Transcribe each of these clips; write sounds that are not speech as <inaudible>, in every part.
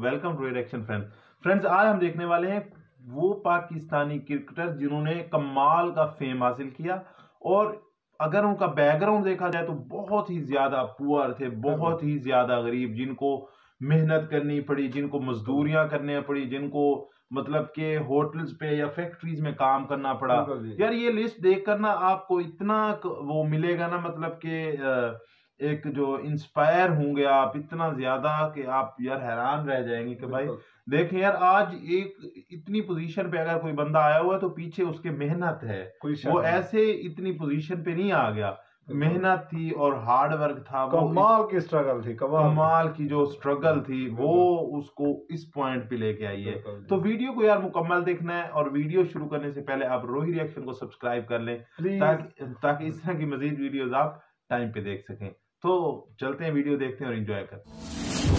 Welcome to एडक्शन friends friends आज हम देखने वाले हैं वो पाकिस्तानी क्रिकेटर जिन्होंने कमाल का फेम हासिल किया और अगर उनका बैकग्राउंड देखा जाए तो बहुत ही ज्यादा पुअर थे बहुत ही ज्यादा गरीब जिनको मेहनत करनी पड़ी जिनको मजदूरियां करनी पड़ी जिनको मतलब के होटल्स पे या फैक्ट्रीज में काम करना पड़ा यार ये लिस्ट देख कर ना आपको इतना वो मिलेगा ना मतलब के आ, एक जो इंस्पायर होंगे आप इतना ज्यादा कि आप यार हैरान रह जाएंगे कि भाई देखें यार आज एक इतनी पोजीशन पे अगर कोई बंदा आया हुआ है तो पीछे उसके मेहनत है वो ऐसे इतनी पोजीशन पे नहीं आ गया मेहनत थी और हार्ड वर्क था कमाल की स्ट्रगल थी कमाल, कमाल की जो स्ट्रगल थी वो उसको इस पॉइंट पे लेके आई है तो वीडियो को यार मुकम्मल देखना है और वीडियो शुरू करने से पहले आप रोही रिएक्शन को सब्सक्राइब कर लें ताकि ताकि इस तरह की मजीद वीडियोस आप टाइम पे देख सकें तो चलते हैं वीडियो देखते हैं और एंजॉय करते हैं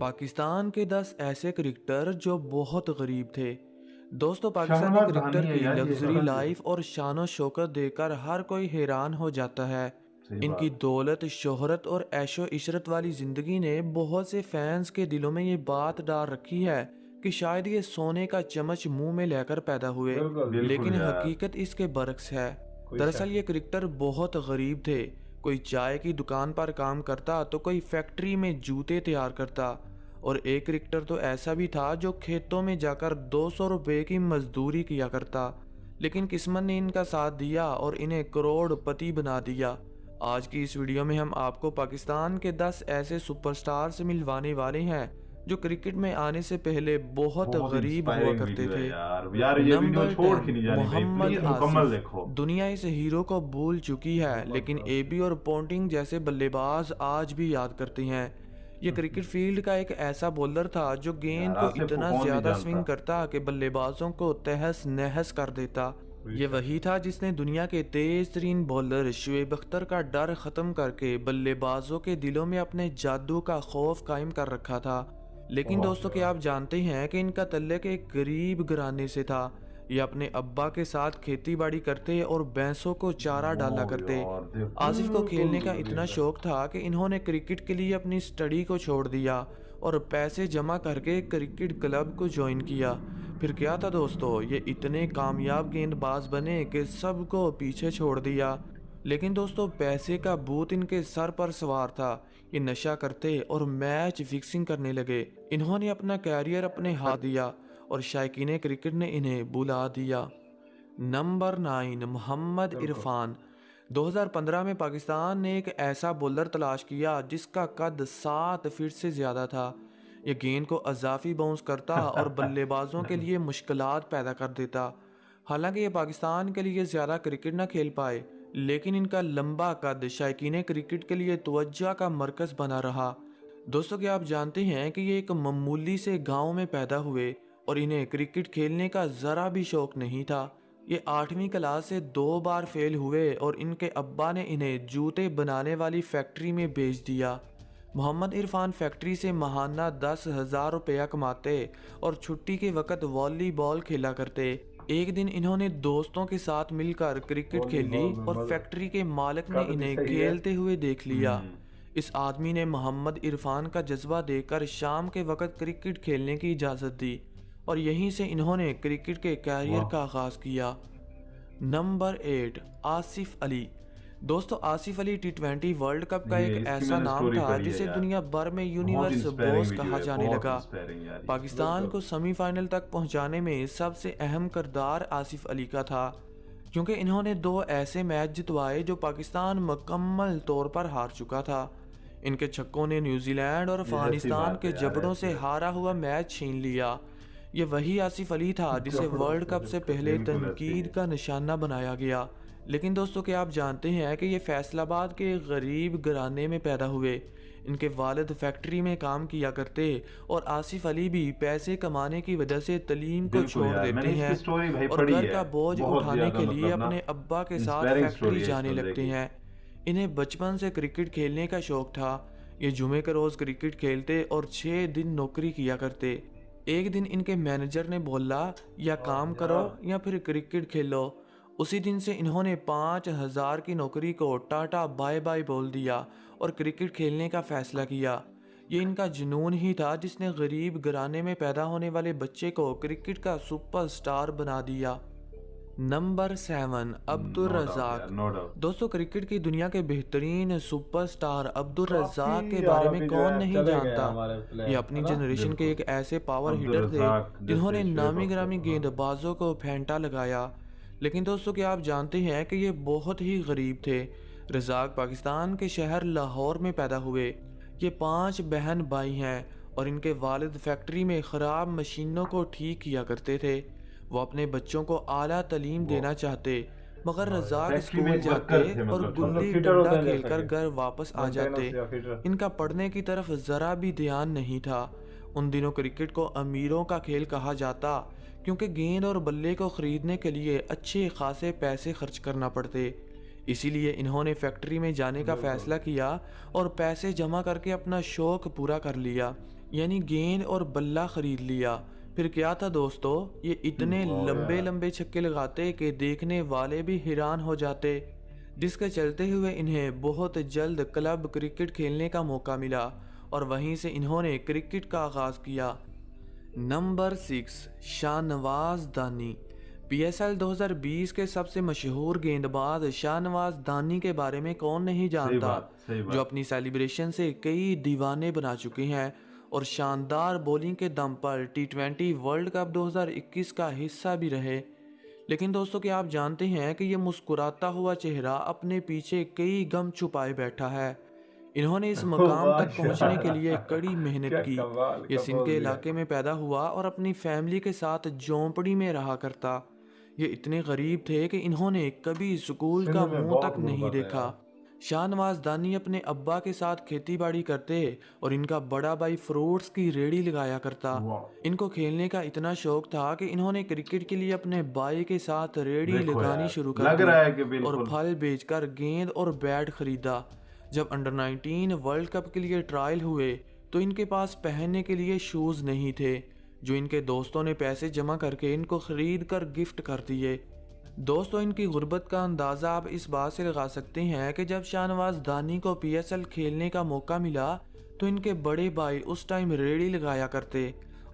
पाकिस्तान के दस ऐसे क्रिकेटर जो बहुत गरीब थे दोस्तों पाकिस्तानी क्रिकेटर की लग्जरी लाइफ और शान शौकत देखकर हर कोई हैरान हो जाता है इनकी दौलत शोहरत और ऐशो इशरत वाली ज़िंदगी ने बहुत से फैंस के दिलों में ये बात डाल रखी है कि शायद ये सोने का चमच मुंह में लेकर पैदा हुए लेकिन हकीकत इसके बरक्स है दरअसल ये क्रिकेटर बहुत गरीब थे कोई चाय की दुकान पर काम करता तो कोई फैक्ट्री में जूते तैयार करता और एक क्रिकेटर तो ऐसा भी था जो खेतों में जाकर दो सौ रुपये की मजदूरी किया करता लेकिन किस्मत ने इनका साथ दिया और इन्हें करोड़पति बना दिया आज की इस वीडियो में हम आपको पाकिस्तान के 10 ऐसे सुपरस्टार से मिलवाने वाले हैं जो क्रिकेट में आने से पहले बहुत, बहुत गरीब हुआ करते थे यार, यार ये छोड़ के नहीं मोहम्मद देखो दुनिया इस हीरो को भूल चुकी है लेकिन एबी और पोंटिंग जैसे बल्लेबाज आज भी याद करते हैं ये क्रिकेट हम्म। फील्ड का एक ऐसा बॉलर था जो गेंद को इतना ज्यादा स्विंग करता कि बल्लेबाजों को तहस नहस कर देता ये तो। वही था जिसने दुनिया के तेज तरीन बॉलर शुएब अख्तर का डर ख़त्म करके बल्लेबाजों के दिलों में अपने जादू का खौफ कायम कर रखा था लेकिन दोस्तों क्या आप जानते हैं कि इनका तल्लक एक गरीब घराने से था ये अपने अब्बा के साथ खेती बाड़ी करते और भैंसों को चारा डाला करते आसिफ को खेलने का इतना शौक था कि इन्होंने क्रिकेट के लिए अपनी स्टडी को छोड़ दिया और पैसे जमा करके क्रिकेट क्लब को ज्वाइन किया फिर क्या था दोस्तों ये इतने कामयाब गेंदबाज बने कि सबको पीछे छोड़ दिया लेकिन दोस्तों पैसे का भूत इनके सर पर सवार था ये नशा करते और मैच फिक्सिंग करने लगे इन्होंने अपना कैरियर अपने हाथ दिया और शायकीन क्रिकेट ने इन्हें बुला दिया नंबर नाइन मोहम्मद इरफान 2015 में पाकिस्तान ने एक ऐसा बॉलर तलाश किया जिसका कद सात फीट से ज़्यादा था यह गेंद को अजाफी बाउंस करता <laughs> और बल्लेबाजों के लिए मुश्किल पैदा कर देता हालांकि ये पाकिस्तान के लिए ज़्यादा क्रिकेट ना खेल पाए लेकिन इनका लंबा कद शायक क्रिकेट के लिए तोज्जा का मरकज़ बना रहा दोस्तों क्या आप जानते हैं कि ये एक मामूली से गांव में पैदा हुए और इन्हें क्रिकेट खेलने का ज़रा भी शौक़ नहीं था ये आठवीं क्लास से दो बार फेल हुए और इनके अब्बा ने इन्हें जूते बनाने वाली फैक्ट्री में भेज दिया मोहम्मद इरफान फैक्ट्री से महाना दस हज़ार रुपया कमाते और छुट्टी के वक़्त वॉलीबॉल खेला करते एक दिन इन्होंने दोस्तों के साथ मिलकर क्रिकेट खेली और फैक्ट्री के मालिक ने इन्हें खेलते हुए देख लिया हम्म। इस आदमी ने मोहम्मद इरफान का जज्बा देकर शाम के वक्त क्रिकेट खेलने की इजाज़त दी और यहीं से इन्होंने क्रिकेट के कैरियर का आगाज़ किया नंबर एट आसिफ अली दोस्तों Asif Ali T twenty world cup का एक ऐसा नाम था जिसे दुनिया भर में यूनिवर्स बोस कहा जाने लगा पाकिस्तान को सेमीफाइनल तक पहुंचाने में सबसे अहम करदार आसिफ अली का था क्योंकि इन्होंने दो ऐसे मैच जितवाए जो पाकिस्तान मुकम्मल तौर पर हार चुका था इनके छक्कों ने न्यूजीलैंड और अफगानिस्तान के जबड़ों से हारा हुआ मैच छीन लिया ये वही आसिफ अली था जिसे वर्ल्ड <laughs> कप से पहले तनकीद का निशाना बनाया गया लेकिन दोस्तों क्या आप जानते हैं कि ये फैसलाबाद के गरीब घराने में पैदा हुए इनके वालद फैक्ट्री में काम किया करते और आसिफ अली भी पैसे कमाने की वजह से तलीम को छोड़ देते हैं और घर का बोझ उठाने के लिए मतलब अपने अब्बा के साथ फैक्ट्री जाने लगते हैं इन्हें बचपन से क्रिकेट खेलने का शौक था ये जुमे का रोज़ क्रिकेट खेलते और छः दिन नौकरी किया करते एक दिन इनके मैनेजर ने बोला या काम करो या फिर क्रिकेट खेलो उसी दिन से इन्होंने पाँच हज़ार की नौकरी को टाटा बाय बाय बोल दिया और क्रिकेट खेलने का फ़ैसला किया ये इनका जुनून ही था जिसने गरीब घराने में पैदा होने वाले बच्चे को क्रिकेट का सुपरस्टार बना दिया नंबर सेवन अब्दुल रजाक दोस्तों क्रिकेट की दुनिया के बेहतरीन सुपरस्टार अब्दुल रजाक के बारे में कौन नहीं जानता ये अपनी जनरेशन के एक ऐसे पावर हिटर थे जिन्होंने नामी ग्रामी गेंदबाजों को फेंटा लगाया लेकिन दोस्तों क्या आप जानते हैं कि ये बहुत ही गरीब थे रजाक पाकिस्तान के शहर लाहौर में पैदा हुए ये पांच बहन भाई हैं और इनके वालिद फैक्ट्री में ख़राब मशीनों को ठीक किया करते थे वो अपने बच्चों को आला तलीम देना चाहते मगर हाँ, रजाक स्कूल जाते मतलब और गुल्ली डंडा खेल कर घर वापस आ जाते इनका पढ़ने की तरफ ज़रा भी ध्यान नहीं था उन दिनों क्रिकेट को अमीरों का खेल कहा जाता क्योंकि गेंद और बल्ले को ख़रीदने के लिए अच्छे खासे पैसे खर्च करना पड़ते इसीलिए इन्होंने फैक्ट्री में जाने का फ़ैसला किया और पैसे जमा करके अपना शौक़ पूरा कर लिया यानी गेंद और बल्ला ख़रीद लिया फिर क्या था दोस्तों ये इतने लंबे लंबे छक्के लगाते कि देखने वाले भी हैरान हो जाते जिसके चलते हुए इन्हें बहुत जल्द क्लब क्रिकेट खेलने का मौका मिला और वहीं से इन्होंने क्रिकेट का आगाज़ किया नंबर सिक्स शाहनवाज दानी पीएसएल 2020 के सबसे मशहूर गेंदबाज शाहनवाज दानी के बारे में कौन नहीं जानता सही बात, जो अपनी सेलिब्रेशन से कई दीवाने बना चुके हैं और शानदार बॉलिंग के दम पर टी वर्ल्ड कप 2021 का हिस्सा भी रहे लेकिन दोस्तों क्या आप जानते हैं कि ये मुस्कुराता हुआ चेहरा अपने पीछे कई गम छुपाए बैठा है इन्होंने इस <laughs> मकाम तक पहुंचने के लिए <laughs> कड़ी मेहनत की यसिन के इलाके में पैदा हुआ और अपनी फैमिली के साथ झोंपड़ी में रहा करता ये इतने गरीब थे कि इन्होंने कभी स्कूल का मुंह तक नहीं देखा शाहनवाज दानी अपने अब्बा के साथ खेती बाड़ी करते और इनका बड़ा भाई फ्रूट्स की रेडी लगाया करता इनको खेलने का इतना शौक था कि इन्होंने क्रिकेट के लिए अपने भाई के साथ रेडी लगानी शुरू कर दी और फल बेचकर गेंद और बैट खरीदा जब अंडर 19 वर्ल्ड कप के लिए ट्रायल हुए तो इनके पास पहनने के लिए शूज़ नहीं थे जो इनके दोस्तों ने पैसे जमा करके इनको ख़रीद कर गिफ्ट कर दिए दोस्तों इनकी गुर्बत का अंदाज़ा आप इस बात से लगा सकते हैं कि जब शाहनवाज दानी को पी खेलने का मौका मिला तो इनके बड़े भाई उस टाइम रेडी लगाया करते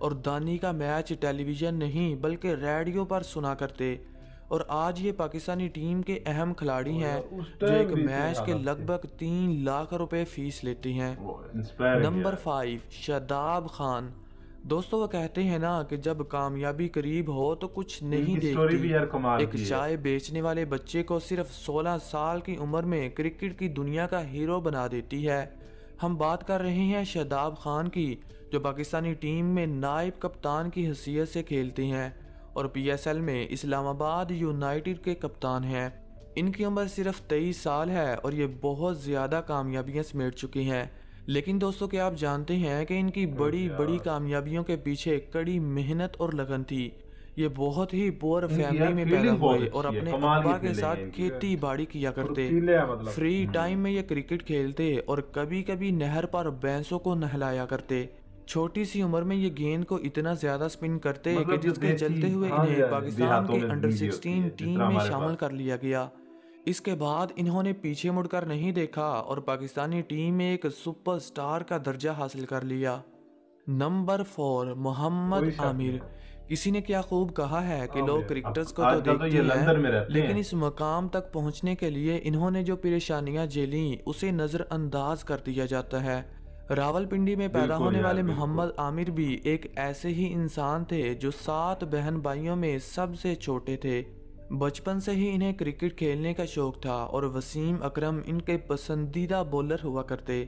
और दानी का मैच टेलीविज़न नहीं बल्कि रेडियो पर सुना करते और आज ये पाकिस्तानी टीम के अहम खिलाड़ी हैं जो एक मैच के लगभग तीन लाख रुपए फीस लेती हैं नंबर फाइव शदाब खान दोस्तों वो कहते हैं ना कि जब कामयाबी करीब हो तो कुछ नहीं देखती एक चाय बेचने वाले बच्चे को सिर्फ 16 साल की उम्र में क्रिकेट की दुनिया का हीरो बना देती है हम बात कर रहे हैं शदाब खान की जो पाकिस्तानी टीम में नायब कप्तान की हसीियत से खेलती हैं और पीएसएल में इस्लामाबाद यूनाइटेड के कप्तान हैं इनकी उम्र सिर्फ तेईस साल है और ये बहुत ज़्यादा कामयाबियाँ समेट चुकी हैं लेकिन दोस्तों क्या आप जानते हैं कि इनकी बड़ी बड़ी कामयाबियों के पीछे कड़ी मेहनत और लगन थी ये बहुत ही पुअर फैमिली में पैदा हुए और अपने अब्बा के साथ खेती बाड़ी किया करते फ्री मतलब। टाइम हम्म। में ये क्रिकेट खेलते और कभी कभी नहर पर भैंसों को नहलाया करते छोटी सी उम्र में ये गेंद को इतना ज्यादा स्पिन करते मतलब कि जिसके चलते हुए हाँ इन्हें हाँ पाकिस्तान के अंडर 16 टीम में शामिल कर लिया गया इसके बाद इन्होंने पीछे मुड़कर नहीं देखा और पाकिस्तानी टीम में एक सुपरस्टार का दर्जा हासिल कर लिया नंबर फोर मोहम्मद आमिर किसी ने क्या खूब कहा है कि हाँ लोग क्रिकेटर्स को तो, तो देखते तो हैं लेकिन इस मकाम तक पहुंचने के लिए इन्होंने जो परेशानियां झेली उसे नज़रअंदाज कर दिया जाता है रावलपिंडी में पैदा होने वाले मोहम्मद आमिर भी एक ऐसे ही इंसान थे जो सात बहन भाइयों में सबसे छोटे थे बचपन से ही इन्हें क्रिकेट खेलने का शौक था और वसीम अकरम इनके पसंदीदा बॉलर हुआ करते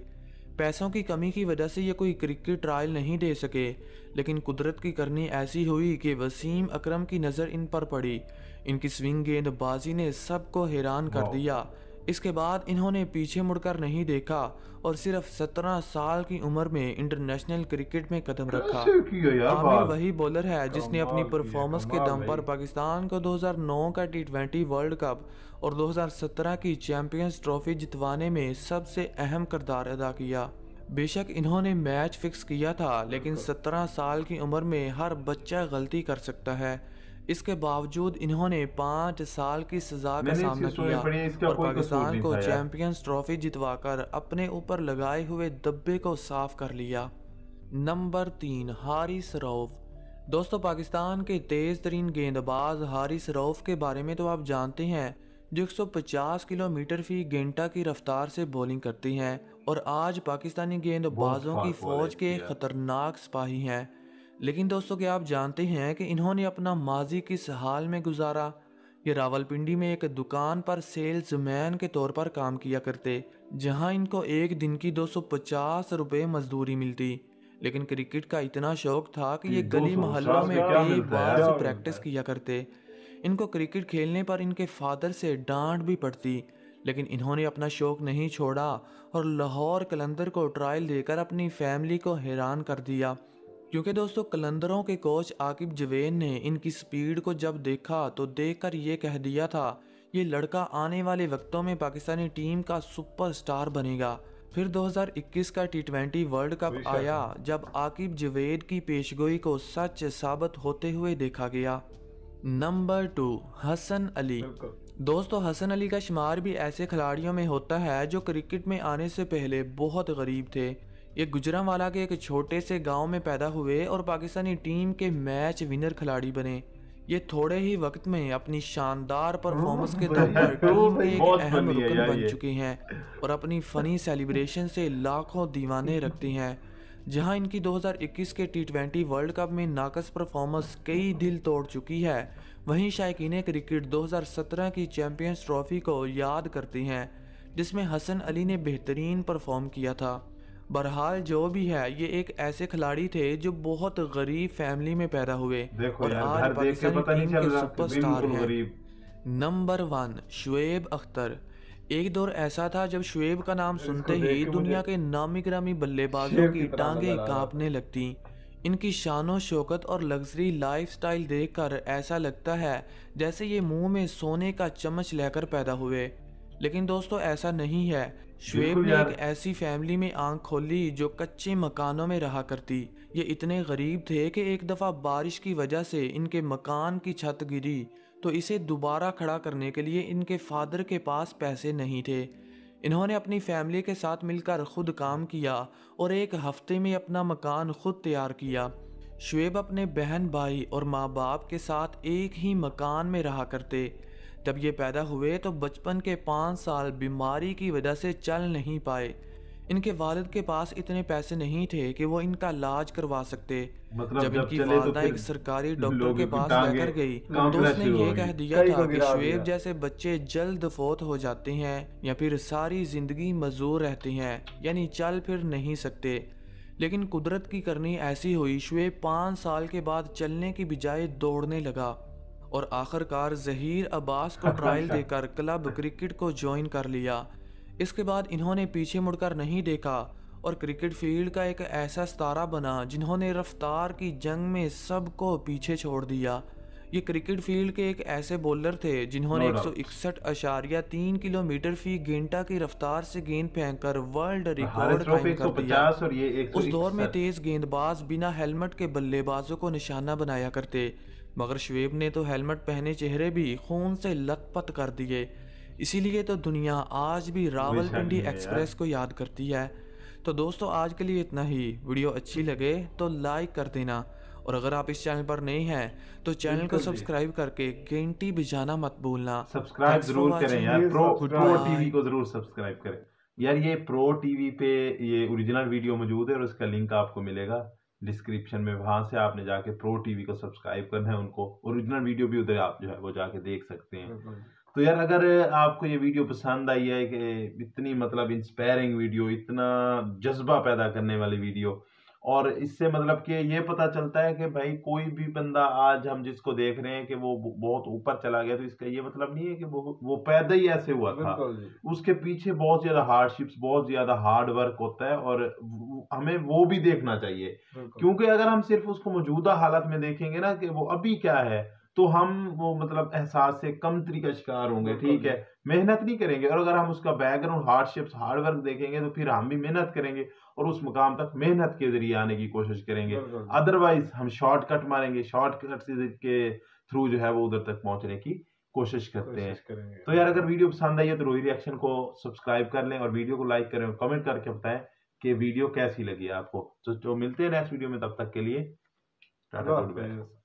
पैसों की कमी की वजह से ये कोई क्रिकेट ट्रायल नहीं दे सके लेकिन कुदरत की करनी ऐसी हुई कि वसीम अकरम की नज़र इन पर पड़ी इनकी स्विंग गेंदबाजी ने सबको हैरान कर दिया इसके बाद इन्होंने पीछे मुड़कर नहीं देखा और सिर्फ सत्रह साल की उम्र में इंटरनेशनल क्रिकेट में कदम रखा आमिर वही बॉलर है जिसने अपनी परफॉर्मेंस के दम पर पाकिस्तान को 2009 का टी वर्ल्ड कप और 2017 की चैंपियंस ट्रॉफी जितवाने में सबसे अहम करदार अदा किया बेशक इन्होंने मैच फिक्स किया था लेकिन 17 साल की उम्र में हर बच्चा गलती कर सकता है इसके बावजूद इन्होंने पाँच साल की सजा का सामना किया और पाकिस्तान को चैंपियंस ट्रॉफी जितवाकर अपने ऊपर लगाए हुए दब्बे को साफ कर लिया नंबर तीन हारिस रऊफ दोस्तों पाकिस्तान के तेज़ तरीन गेंदबाज हारिस रऊफ के बारे में तो आप जानते हैं जो 150 किलोमीटर फी घंटा की रफ्तार से बॉलिंग करती हैं और आज पाकिस्तानी गेंदबाजों की फौज के ख़तरनाक सिपाही हैं लेकिन दोस्तों क्या आप जानते हैं कि इन्होंने अपना माजी किस हाल में गुजारा ये रावलपिंडी में एक दुकान पर सेल्समैन के तौर पर काम किया करते जहां इनको एक दिन की 250 रुपए मजदूरी मिलती लेकिन क्रिकेट का इतना शौक था कि ये गली मोहल्लों में कई बार से प्रैक्टिस किया करते इनको क्रिकेट खेलने पर इनके फादर से डांट भी पड़ती लेकिन इन्होंने अपना शौक नहीं छोड़ा और लाहौर कलंदर को ट्रायल देकर अपनी फैमिली को हैरान कर दिया क्योंकि दोस्तों कलंदरों के कोच आकिब जवेन ने इनकी स्पीड को जब देखा तो देखकर ये कह दिया था ये लड़का आने वाले वक्तों में पाकिस्तानी टीम का सुपरस्टार बनेगा फिर 2021 का टी ट्वेंटी वर्ल्ड कप आया जब आकिब जवेद की पेशगोई को सच साबित होते हुए देखा गया नंबर टू हसन अली दोस्तों हसन अली का शुमार भी ऐसे खिलाड़ियों में होता है जो क्रिकेट में आने से पहले बहुत गरीब थे ये गुजरावाला के एक छोटे से गांव में पैदा हुए और पाकिस्तानी टीम के मैच विनर खिलाड़ी बने ये थोड़े ही वक्त में अपनी शानदार परफॉर्मेंस के दम पर <laughs> टीम के एक अहम रुकन बन चुके हैं और अपनी फनी सेलिब्रेशन से लाखों दीवाने रखती हैं जहां इनकी 2021 के टी वर्ल्ड कप में नाकस परफॉर्मेंस कई दिल तोड़ चुकी है वहीं शायक क्रिकेट 2017 की चैंपियंस ट्रॉफी को याद करती हैं जिसमें हसन अली ने बेहतरीन परफॉर्म किया था बहरहाल जो भी है ये एक ऐसे खिलाड़ी थे जो बहुत गरीब फैमिली में पैदा हुए और आज पाकिस्तान टीम के सुपरस्टार हैं नंबर वन शुएब अख्तर एक दौर ऐसा था जब शुएब का नाम सुनते ही दुनिया के नामी ग्रामी बल्लेबाजों की टांगे कांपने लगती इनकी शान शौकत और लग्जरी लाइफ स्टाइल देख कर ऐसा लगता है जैसे ये मुंह में सोने का चम्मच लेकर पैदा हुए लेकिन दोस्तों ऐसा नहीं है शुएब ने एक ऐसी फैमिली में आंख खोली जो कच्चे मकानों में रहा करती ये इतने गरीब थे कि एक दफ़ा बारिश की वजह से इनके मकान की छत गिरी तो इसे दोबारा खड़ा करने के लिए इनके फादर के पास पैसे नहीं थे इन्होंने अपनी फैमिली के साथ मिलकर खुद काम किया और एक हफ्ते में अपना मकान खुद तैयार किया शुएब अपने बहन भाई और माँ बाप के साथ एक ही मकान में रहा करते जब ये पैदा हुए तो बचपन के पाँच साल बीमारी की वजह से चल नहीं पाए इनके वालिद के पास इतने पैसे नहीं थे कि वो इनका इलाज करवा सकते मतलब जब, जब इनकी वालदा तो एक सरकारी डॉक्टर के पास लेकर गई तो उसने ये कह दिया था कि शुएब जैसे बच्चे जल्द फोत हो जाते हैं या फिर सारी जिंदगी मजूर रहते हैं यानी चल फिर नहीं सकते लेकिन कुदरत की करनी ऐसी हुई शुएब पाँच साल के बाद चलने की बजाय दौड़ने लगा और आखिरकार जहीर अब्बास को ट्रायल देकर क्लब क्रिकेट को ज्वाइन कर लिया इसके बाद इन्होंने पीछे मुड़कर नहीं देखा और क्रिकेट फील्ड का एक ऐसा सितारा बना जिन्होंने रफ्तार की जंग में सबको पीछे छोड़ दिया ये क्रिकेट फील्ड के एक ऐसे बॉलर थे जिन्होंने एक सौ अशारिया तीन किलोमीटर फी घंटा की रफ्तार से गेंद फेंककर वर्ल्ड रिकॉर्ड कायम कर दिया और ये उस दौर में तेज गेंदबाज बिना हेलमेट के बल्लेबाजों को निशाना बनाया करते मगर शुएब ने तो हेलमेट पहने चेहरे भी खून से लथपथ कर दिए इसीलिए तो दुनिया आज भी रावलपिंडी एक्सप्रेस को याद करती है तो दोस्तों आज के लिए इतना ही वीडियो अच्छी लगे तो लाइक कर देना और अगर आप इस चैनल पर नए हैं तो चैनल को सब्सक्राइब करके घंटी बजाना मत भूलना सब्सक्राइब जरूर करें यार प्रो प्रो टीवी को जरूर सब्सक्राइब करें यार ये प्रो टीवी पे ये ओरिजिनल वीडियो मौजूद है और उसका लिंक आपको मिलेगा डिस्क्रिप्शन में वहाँ से आपने जाके प्रो टीवी को सब्सक्राइब करना है उनको ओरिजिनल वीडियो भी उधर आप जो है वो जाके देख सकते हैं तो यार अगर आपको ये वीडियो पसंद आई है कि इतनी मतलब इंस्पायरिंग वीडियो इतना जज्बा पैदा करने वाली वीडियो और इससे मतलब कि ये पता चलता है कि भाई कोई भी बंदा आज हम जिसको देख रहे हैं कि वो बहुत ऊपर चला गया तो इसका ये मतलब नहीं है कि वो वो पैदा ही ऐसे हुआ था उसके पीछे बहुत ज्यादा हार्डशिप्स बहुत ज्यादा हार्ड वर्क होता है और हमें वो भी देखना चाहिए क्योंकि अगर हम सिर्फ उसको मौजूदा हालत में देखेंगे ना कि वो अभी क्या है तो हम वो मतलब एहसास से तरीके का शिकार होंगे ठीक है मेहनत नहीं करेंगे और अगर हम उसका बैकग्राउंड हार्ड हार्डवर्क देखेंगे तो फिर हम भी मेहनत करेंगे और उस मुकाम तक मेहनत के जरिए आने की कोशिश करेंगे अदरवाइज हम शॉर्टकट मारेंगे शॉर्टकट के थ्रू जो है वो उधर तक पहुंचने की कोशिश करते हैं तो यार अगर वीडियो पसंद आई है तो रोहित रिएक्शन को सब्सक्राइब कर लें और वीडियो को लाइक करें और कमेंट करके बताएं कि वीडियो कैसी लगी आपको तो, तो मिलते हैं नेक्स्ट वीडियो में तब तक के लिए